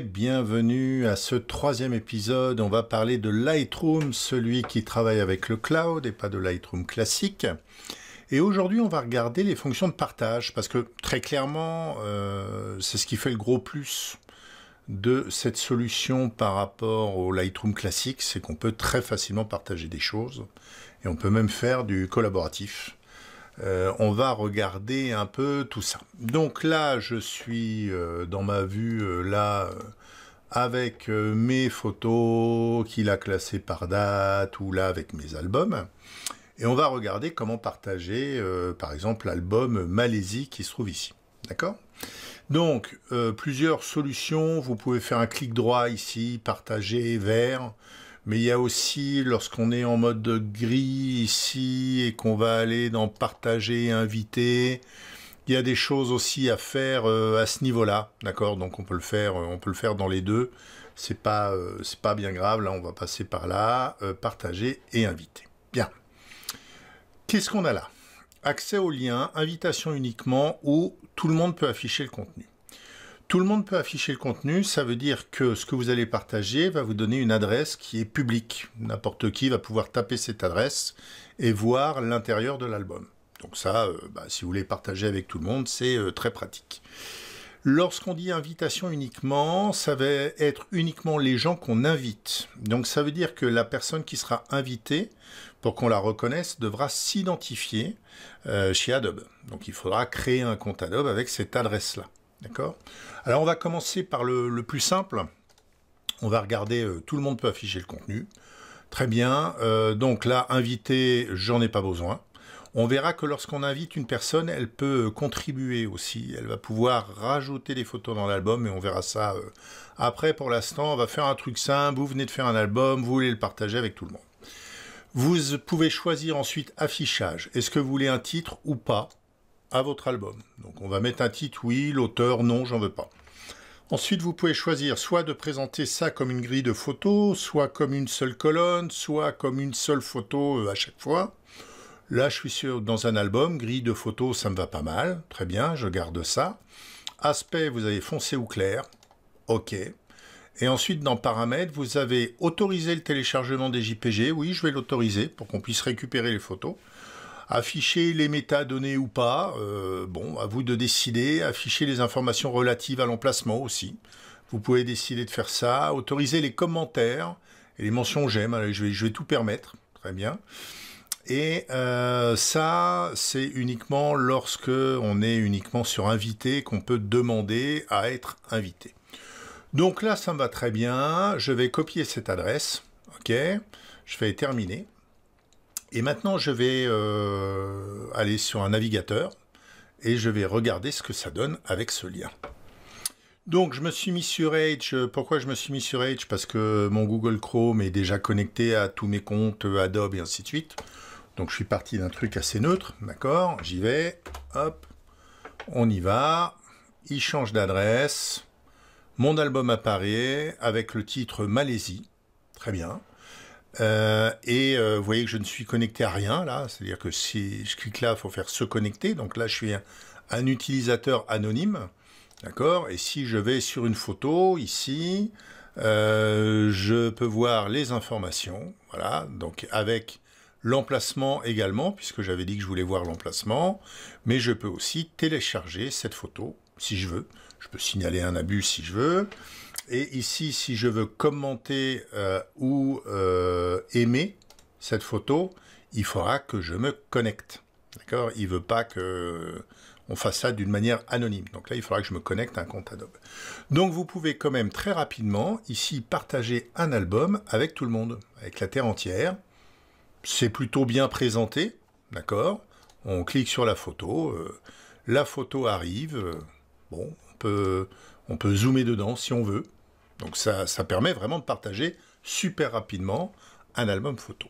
bienvenue à ce troisième épisode. On va parler de Lightroom, celui qui travaille avec le cloud et pas de Lightroom classique. Et aujourd'hui, on va regarder les fonctions de partage parce que très clairement, euh, c'est ce qui fait le gros plus de cette solution par rapport au Lightroom classique, c'est qu'on peut très facilement partager des choses et on peut même faire du collaboratif. Euh, on va regarder un peu tout ça. Donc là, je suis euh, dans ma vue, euh, là, avec mes photos qu'il a classées par date, ou là, avec mes albums. Et on va regarder comment partager, par exemple, l'album Malaisie qui se trouve ici. D'accord donc, plusieurs solutions. Vous pouvez faire un clic droit ici, partager vers. Mais il y a aussi, lorsqu'on est en mode gris ici et qu'on va aller dans partager, inviter, il y a des choses aussi à faire euh, à ce niveau-là, d'accord Donc on peut le faire, euh, on peut le faire dans les deux. C'est pas, euh, pas bien grave. Là, on va passer par là, partager et inviter. Bien. Qu'est-ce qu'on a là Accès aux liens, invitation uniquement, où tout le monde peut afficher le contenu. Tout le monde peut afficher le contenu, ça veut dire que ce que vous allez partager va vous donner une adresse qui est publique. N'importe qui va pouvoir taper cette adresse et voir l'intérieur de l'album. Donc ça, euh, bah, si vous voulez partager avec tout le monde, c'est euh, très pratique. Lorsqu'on dit invitation uniquement, ça va être uniquement les gens qu'on invite. Donc ça veut dire que la personne qui sera invitée, pour qu'on la reconnaisse, devra s'identifier euh, chez Adobe. Donc il faudra créer un compte Adobe avec cette adresse-là. D'accord Alors on va commencer par le, plus simple. On va regarder, euh, tout le monde peut afficher le contenu. Très bien. Euh, donc là, invité, j'en ai pas besoin. On verra que lorsqu'on invite une personne, elle peut euh, contribuer aussi. Elle va pouvoir rajouter des photos dans l'album et on verra ça après. Pour l'instant, on va faire un truc simple. Vous venez de faire un album, vous voulez le partager avec tout le monde. Vous pouvez choisir ensuite affichage. Est-ce que vous voulez un titre ou pas à votre album. Donc on va mettre un titre, oui, l'auteur, non, j'en veux pas. Ensuite, vous pouvez choisir soit de présenter ça comme une grille de photos, soit comme une seule colonne, soit comme une seule photo euh, à chaque fois. Là, je suis sur, dans un album, grille de photos, ça me va pas mal. Très bien, je garde ça. Aspect, vous avez foncé ou clair. OK. Et ensuite, dans paramètres, vous avez autorisé le téléchargement des JPG. Oui, je vais l'autoriser pour qu'on puisse récupérer les photos afficher les métadonnées ou pas, euh, bon, à vous de décider, afficher les informations relatives à l'emplacement aussi. Vous pouvez décider de faire ça, autoriser les commentaires et les mentions j'aime, je vais, tout permettre, très bien. Et euh, ça, c'est uniquement lorsque on est uniquement sur invité qu'on peut demander à être invité. Donc là, ça me va très bien. Je vais copier cette adresse. OK. Je vais terminer. Et maintenant, je vais euh, aller sur un navigateur et je vais regarder ce que ça donne avec ce lien. Donc je me suis mis sur Edge. Pourquoi je me suis mis sur Edge Parce que mon Google Chrome est déjà connecté à tous mes comptes Adobe et ainsi de suite. Donc je suis parti d'un truc assez neutre, d'accord J'y vais, hop, on y va. Il change d'adresse. Mon album apparaît avec le titre Malaisie. Très bien. Euh, et euh, vous voyez que je ne suis connecté à rien là, c'est-à-dire que si je clique là, il faut faire se connecter. Donc là, je suis un, utilisateur anonyme, d'accord Et si je vais sur une photo ici, euh, je peux voir les informations, voilà, donc avec l'emplacement également, puisque j'avais dit que je voulais voir l'emplacement, mais je peux aussi télécharger cette photo si je veux. Je peux signaler un abus si je veux. Et ici, si je veux commenter euh, ou euh, aimer cette photo, il faudra que je me connecte. D'accord Il ne veut pas que on fasse ça d'une manière anonyme. Donc là, il faudra que je me connecte à un compte Adobe. Donc vous pouvez quand même très rapidement ici partager un album avec tout le monde, avec la Terre entière. C'est plutôt bien présenté, d'accord On clique sur la photo, euh, la photo arrive, bon, on peut zoomer dedans si on veut. Donc ça, permet vraiment de partager super rapidement un album photo.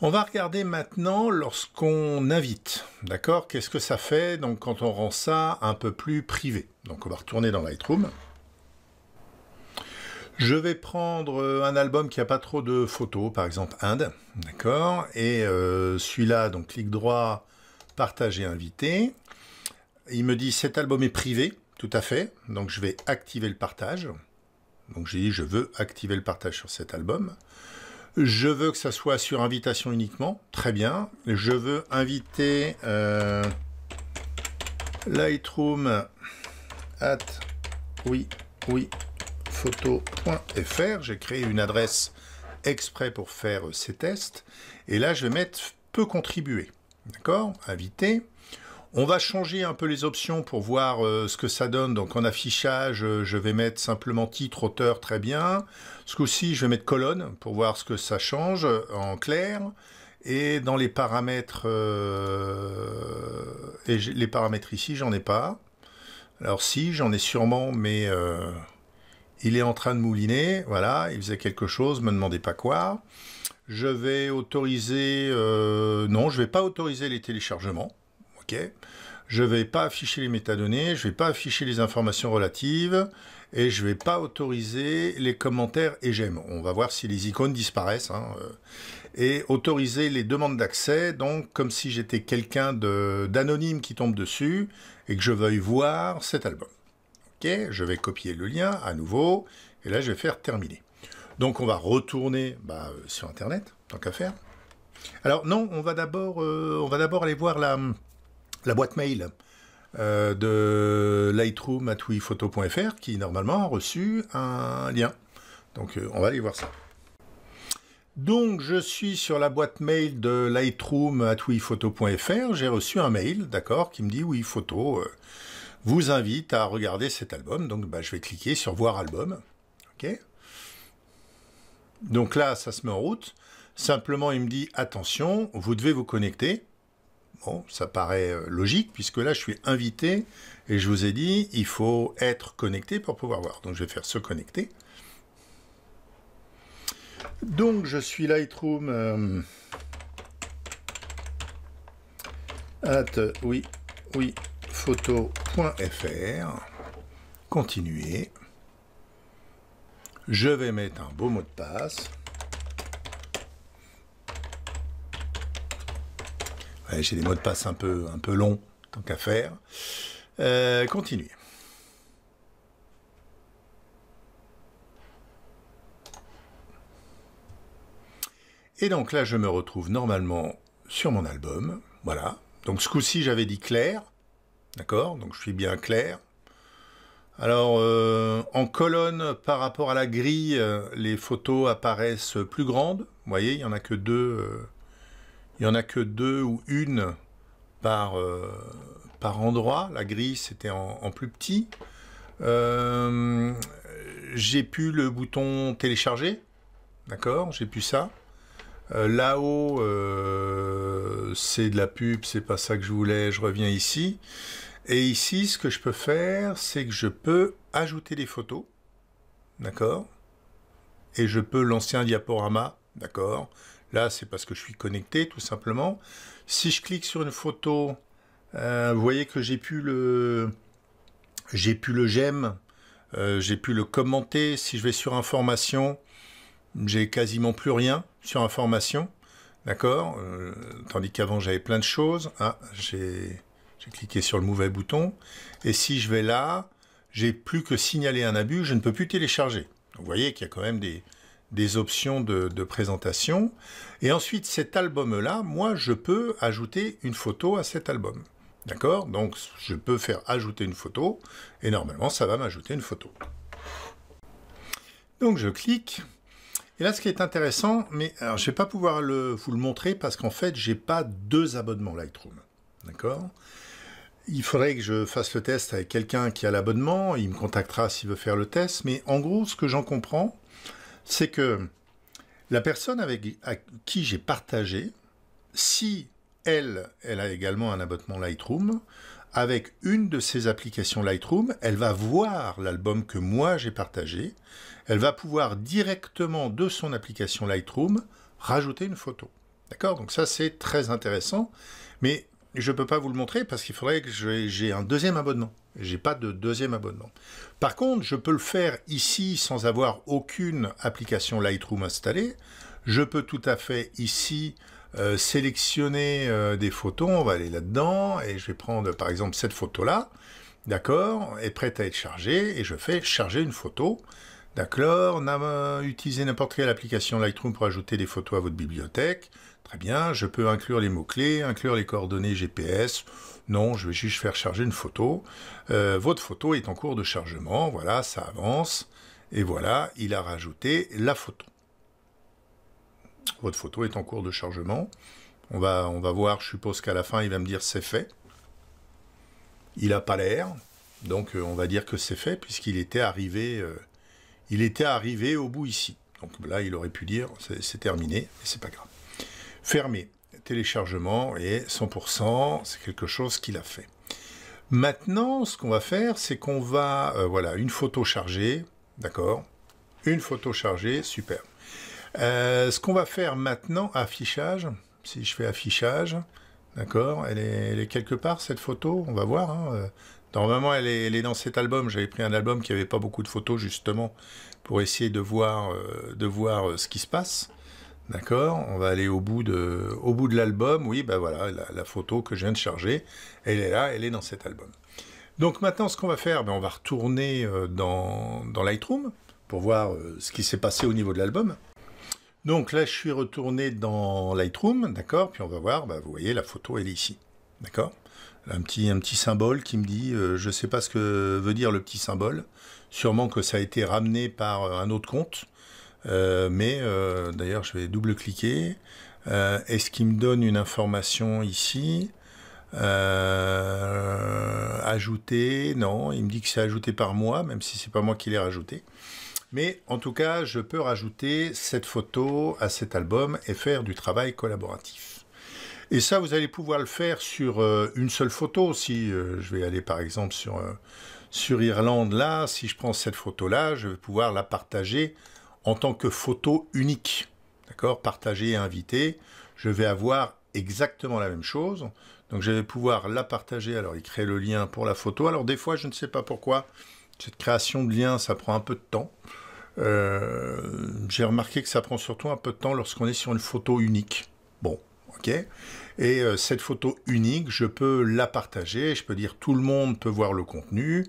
On va regarder maintenant lorsqu'on invite, d'accord Qu'est-ce que ça fait donc quand on rend ça un peu plus privé Donc on va retourner dans Lightroom. Je vais prendre euh, un album qui n'a pas trop de photos, par exemple Inde, d'accord Et euh, celui-là, donc clic droit, partager, inviter. Il me dit cet album est privé, tout à fait, donc je vais activer le partage. Donc j'ai dit, je veux activer le partage sur cet album. Je veux que ça soit sur invitation uniquement. Très bien. Je veux inviter euh, Lightroom at oui, oui, J'ai créé une adresse exprès pour faire euh, ces tests. Et là, je vais mettre peut contribuer. D'accord Inviter. On va changer un peu les options pour voir euh, ce que ça donne. Donc en affichage, euh, je vais mettre simplement titre, auteur, très bien. Ce coup-ci, je vais mettre colonne pour voir ce que ça change euh, en clair. Et dans les paramètres, et les paramètres ici, j'en ai pas. Alors si, j'en ai sûrement, mais il est en train de mouliner. Voilà, il faisait quelque chose, me demandez pas quoi. Je vais autoriser... non, je vais pas autoriser les téléchargements. Ok, je ne vais pas afficher les métadonnées, je ne vais pas afficher les informations relatives et je ne vais pas autoriser les commentaires et j'aime. On va voir si les icônes disparaissent. Hein, euh, et autoriser les demandes d'accès, donc comme si j'étais quelqu'un d'anonyme qui tombe dessus et que je veuille voir cet album. Ok, je vais copier le lien à nouveau et là je vais faire terminer. Donc on va retourner bah, euh, sur Internet, tant qu'à faire. Alors non, on va d'abord euh, aller voir la la boîte mail euh, de Lightroom photo.fr qui normalement a reçu un lien. Donc euh, on va aller voir ça. Donc je suis sur la boîte mail de Lightroom photo.fr, j'ai reçu un mail, d'accord, qui me dit oui photo euh, vous invite à regarder cet album. Donc bah, je vais cliquer sur voir album. OK Donc là ça se met en route. Simplement il me dit attention, vous devez vous connecter Bon, ça paraît euh, logique, puisque là, je suis invité, et je vous ai dit, il faut être connecté pour pouvoir voir. Donc, je vais faire se connecter. Donc, je suis Lightroom... Euh, at, oui, oui, photo.fr. Continuer. Je vais mettre un beau mot de passe. J'ai des mots de passe un peu, un peu longs, tant qu'à faire. Euh, continuez. Et donc là, je me retrouve normalement sur mon album. Voilà. Donc ce coup-ci, j'avais dit clair. D'accord Donc je suis bien clair. Alors, euh, en colonne par rapport à la grille, euh, les photos apparaissent plus grandes. Vous voyez, il n'y en a que deux. Il n'y en a que deux ou une par, euh, par endroit. La grille, c'était en, plus petit. Euh, j'ai pu le bouton télécharger. D'accord J'ai pu ça. Euh, là-haut, c'est de la pub, c'est pas ça que je voulais, je reviens ici. Et ici, ce que je peux faire, c'est que je peux ajouter des photos. D'accord Et je peux lancer un diaporama. D'accord Là, c'est parce que je suis connecté, tout simplement. Si je clique sur une photo, euh, vous voyez que j'ai pu le, j'ai pu le j'aime, euh, j'ai pu le commenter. Si je vais sur information, j'ai quasiment plus rien sur information, d'accord. Euh, tandis qu'avant j'avais plein de choses. Ah, j'ai, cliqué sur le mauvais bouton. Et si je vais là, j'ai plus que signaler un abus, je ne peux plus télécharger. vous voyez qu'il y a quand même des, des options de, présentation. Et ensuite, cet album-là, moi, je peux ajouter une photo à cet album. D'accord Donc, je peux faire ajouter une photo, et normalement, ça va m'ajouter une photo. Donc, je clique. Et là, ce qui est intéressant, mais je ne vais pas pouvoir le, vous le montrer parce qu'en fait, n'ai pas deux abonnements Lightroom. D'accord Il faudrait que je fasse le test avec quelqu'un qui a l'abonnement. Il me contactera s'il veut faire le test. Mais en gros, ce que j'en comprends, c'est que la personne avec à qui j'ai partagé, si elle, elle a également un abonnement Lightroom, avec une de ces applications Lightroom, elle va voir l'album que moi j'ai partagé, elle va pouvoir directement de son application Lightroom rajouter une photo. D'accord Donc ça c'est très intéressant, mais je ne peux pas vous le montrer parce qu'il faudrait que j'ai un deuxième abonnement. J'ai pas de deuxième abonnement. Par contre, je peux le faire ici sans avoir aucune application Lightroom installée. Je peux tout à fait ici euh, sélectionner euh, des photos. On va aller là-dedans et je vais prendre par exemple cette photo-là. D'accord Est prête à être chargée et je fais charger une photo. D'accord euh, Utilisez n'importe quelle application Lightroom pour ajouter des photos à votre bibliothèque. Très bien, je peux inclure les mots-clés, inclure les coordonnées GPS. Non, je vais juste faire charger une photo. Euh, votre photo est en cours de chargement, voilà, ça avance. Et voilà, il a rajouté la photo. Votre photo est en cours de chargement. On va, on va voir, je suppose qu'à la fin, il va me dire c'est fait. Il n'a pas l'air, donc euh, on va dire que c'est fait puisqu'il était arrivé, euh, il était arrivé au bout ici. Donc là, il aurait pu dire c'est terminé, mais ce n'est pas grave. Fermé, téléchargement et 100%, c'est quelque chose qu'il a fait. Maintenant, ce qu'on va faire, c'est qu'on va, euh, voilà, une photo chargée, d'accord Une photo chargée, super. Euh, ce qu'on va faire maintenant, affichage, si je fais affichage, d'accord elle, est, quelque part, cette photo, on va voir. Hein, euh. Normalement, elle est, dans cet album. J'avais pris un album qui n'avait pas beaucoup de photos, justement, pour essayer de voir ce qui se passe. D'accord On va aller au bout de, l'album. Oui, ben voilà, la, photo que je viens de charger, elle est là, elle est dans cet album. Donc maintenant, ce qu'on va faire, ben, on va retourner euh, dans, Lightroom pour voir euh, ce qui s'est passé au niveau de l'album. Donc là, je suis retourné dans Lightroom, d'accord Puis on va voir, ben, vous voyez, la photo, elle est ici, d'accord un petit, symbole qui me dit, euh, je ne sais pas ce que veut dire le petit symbole, sûrement que ça a été ramené par un autre compte, euh, mais euh, d'ailleurs, je vais double-cliquer. Euh, est-ce qu'il me donne une information ici Ajouter Non, il me dit que c'est ajouté par moi, même si c'est pas moi qui l'ai rajouté. Mais en tout cas, je peux rajouter cette photo à cet album et faire du travail collaboratif. Et ça, vous allez pouvoir le faire sur une seule photo. Si je vais aller par exemple sur, sur Irlande, là, si je prends cette photo-là, je vais pouvoir la partager en tant que photo unique, d'accord, partagée et invitée, je vais avoir exactement la même chose. Donc je vais pouvoir la partager. Alors il crée le lien pour la photo. Alors des fois, je ne sais pas pourquoi, cette création de lien, ça prend un peu de temps. Euh, j'ai remarqué que ça prend surtout un peu de temps lorsqu'on est sur une photo unique. Bon, et euh, cette photo unique, je peux la partager, je peux dire tout le monde peut voir le contenu.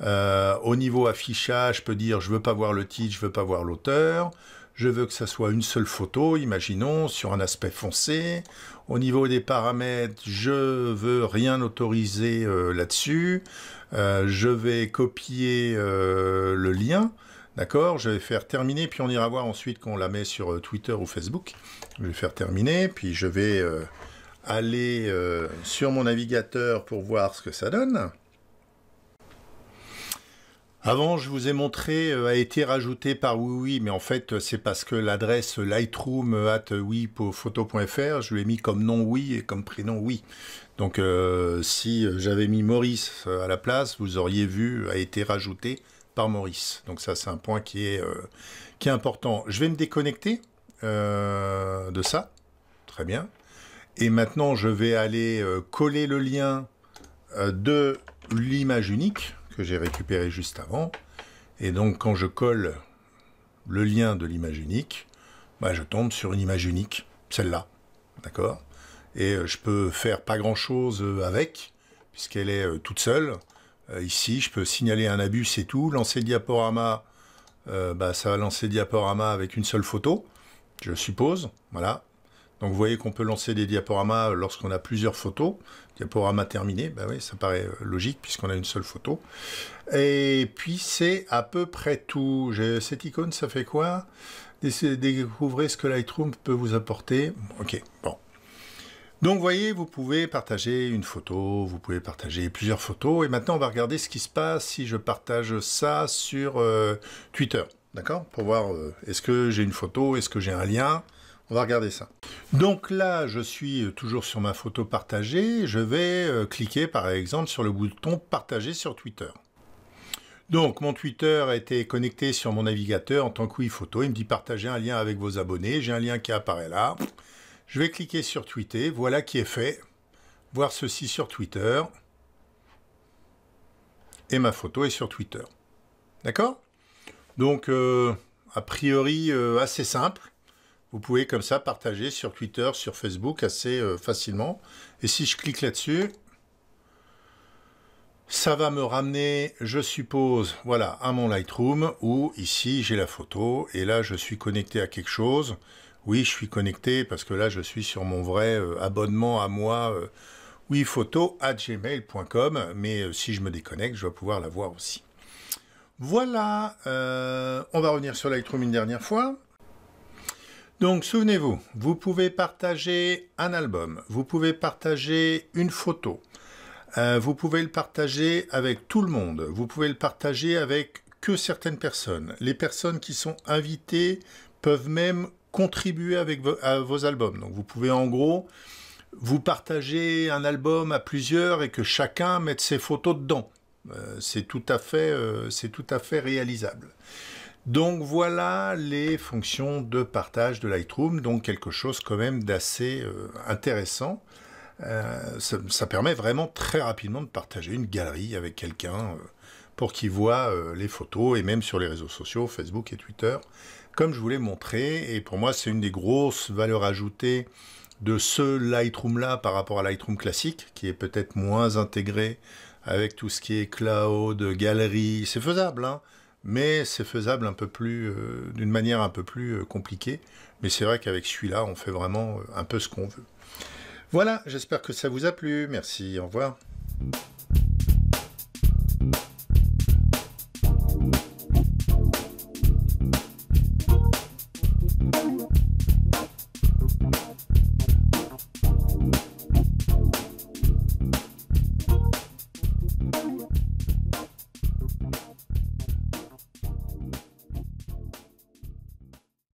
Euh, au niveau affichage, je peux dire je veux pas voir le titre, je veux pas voir l'auteur. Je veux que ça soit une seule photo, imaginons, sur un aspect foncé. Au niveau des paramètres, je veux rien autoriser euh, là-dessus. je vais copier le lien D'accord Je vais faire terminer, puis on ira voir ensuite qu'on la met sur euh, Twitter ou Facebook. Je vais faire terminer, puis je vais euh, aller euh, sur mon navigateur pour voir ce que ça donne. Avant, je vous ai montré a été rajouté par oui, mais en fait, c'est parce que l'adresse lightroom at oui je l'ai mis comme nom oui et comme prénom oui. Donc, si j'avais mis Maurice à la place, vous auriez vu a été rajouté Maurice. Donc ça, c'est un point qui est, euh, qui est important. Je vais me déconnecter euh, de ça. Très bien. Et maintenant, je vais aller euh, coller le lien de l'image unique que j'ai récupéré juste avant. Et donc, quand je colle le lien de l'image unique, bah, je tombe sur une image unique, celle-là. D'accord Et je peux faire pas grand-chose avec, puisqu'elle est toute seule. Euh, ici, je peux signaler un abus, c'est tout. Lancer diaporama, euh, bah, ça va lancer diaporama avec une seule photo, je suppose. Voilà. Donc vous voyez qu'on peut lancer des diaporamas lorsqu'on a plusieurs photos. Diaporama terminé, bah oui, ça paraît euh, logique puisqu'on a une seule photo. Et puis c'est à peu près tout. Cette icône, ça fait quoi Découvrez ce que Lightroom peut vous apporter. Ok, bon. Donc vous voyez, vous pouvez partager une photo, vous pouvez partager plusieurs photos, et maintenant on va regarder ce qui se passe si je partage ça sur euh, Twitter, d'accord Pour voir euh, est-ce que j'ai une photo, est-ce que j'ai un lien, on va regarder ça. Donc là, je suis euh, toujours sur ma photo partagée, je vais cliquer par exemple sur le bouton partager sur Twitter. Donc, mon Twitter a été connecté sur mon navigateur en tant que photo. Il me dit partager un lien avec vos abonnés. J'ai un lien qui apparaît là. Je vais cliquer sur tweeter, voilà qui est fait. Voir ceci sur Twitter. Et ma photo est sur Twitter. D'accord Donc, euh, a priori, euh, assez simple. Vous pouvez comme ça partager sur Twitter, sur Facebook assez euh, facilement. Et si je clique là-dessus, ça va me ramener, je suppose, voilà, à mon Lightroom où ici j'ai la photo et là je suis connecté à quelque chose. Oui, je suis connecté parce que là, je suis sur mon vrai euh, abonnement à moi, oui, euh, photo mais euh, si je me déconnecte, je vais pouvoir la voir aussi. Voilà, on va revenir sur Lightroom une dernière fois. Donc, souvenez-vous, vous pouvez partager un album, vous pouvez partager une photo, vous pouvez le partager avec tout le monde, vous pouvez le partager avec que certaines personnes. Les personnes qui sont invitées peuvent même contribuer avec vos albums. vous pouvez en gros vous partager un album à plusieurs et que chacun mette ses photos dedans. Euh, euh, c'est tout, à fait réalisable. Donc voilà les fonctions de partage de Lightroom, donc quelque chose quand même d'assez euh, intéressant. Ça, ça, permet vraiment très rapidement de partager une galerie avec quelqu'un pour qu'il voit les photos et même sur les réseaux sociaux, Facebook et Twitter, comme je vous l'ai montré, et pour moi c'est une des grosses valeurs ajoutées de ce Lightroom là par rapport à Lightroom classique, qui est peut-être moins intégré avec tout ce qui est cloud, galerie, c'est faisable, hein, mais c'est faisable un peu plus, euh, d'une manière un peu plus euh, compliquée. Mais c'est vrai qu'avec celui-là, on fait vraiment euh, un peu ce qu'on veut. Voilà, j'espère que ça vous a plu. Merci, au revoir.